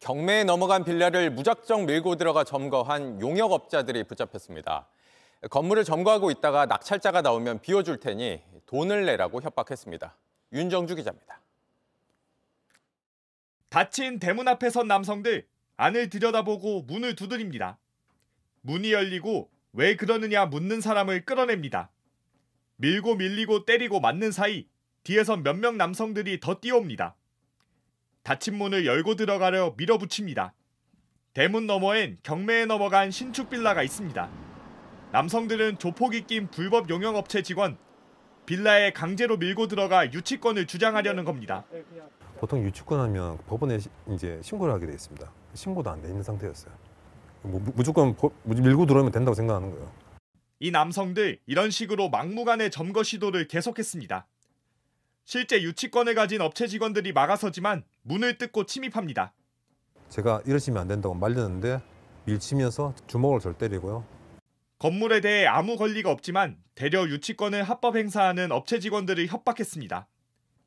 경매에 넘어간 빌라를 무작정 밀고 들어가 점거한 용역업자들이 붙잡혔습니다. 건물을 점거하고 있다가 낙찰자가 나오면 비워줄 테니 돈을 내라고 협박했습니다. 윤정주 기자입니다. 닫힌 대문 앞에 선 남성들 안을 들여다보고 문을 두드립니다. 문이 열리고 왜 그러느냐 묻는 사람을 끌어냅니다. 밀고 밀리고 때리고 맞는 사이 뒤에서 몇 명 남성들이 더 뛰어옵니다. 닫힌 문을 열고 들어가려 밀어붙입니다. 대문 너머엔 경매에 넘어간 신축 빌라가 있습니다. 남성들은 조폭이 낀 불법 용역업체 직원, 빌라에 강제로 밀고 들어가 유치권을 주장하려는 겁니다. 보통 유치권 하면 법원에 이제 신고를 하게 돼 있습니다. 신고도 안 돼 있는 상태였어요. 뭐, 무조건 보, 밀고 들어오면 된다고 생각하는 거예요. 이 남성들 이런 식으로 막무가내 점거 시도를 계속했습니다. 실제 유치권을 가진 업체 직원들이 막아서지만 문을 뜯고 침입합니다. 제가 이러시면 안 된다고 말렸는데 밀치면서 주먹을 절 때리고요. 건물에 대해 아무 권리가 없지만 대려 유치권을 합법 행사하는 업체 직원들을 협박했습니다.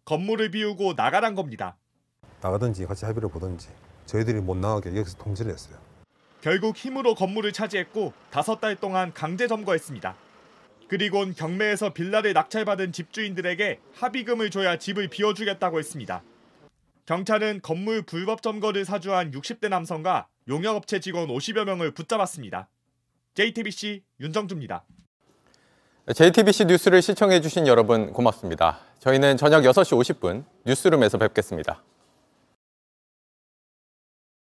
건물을 비우고 나가란 겁니다. 나가든지 같이 합의를 보든지 저희들이 못 나가게 여기서 통제를 했어요. 결국 힘으로 건물을 차지했고 다섯 달 동안 강제 점거했습니다. 그리곤 경매에서 빌라를 낙찰받은 집주인들에게 합의금을 줘야 집을 비워주겠다고 했습니다. 경찰은 건물 불법 점거를 사주한 60대 남성과 용역업체 직원 50여 명을 붙잡았습니다. JTBC 윤정주입니다. JTBC 뉴스를 시청해주신 여러분 고맙습니다. 저희는 저녁 6시 50분 뉴스룸에서 뵙겠습니다.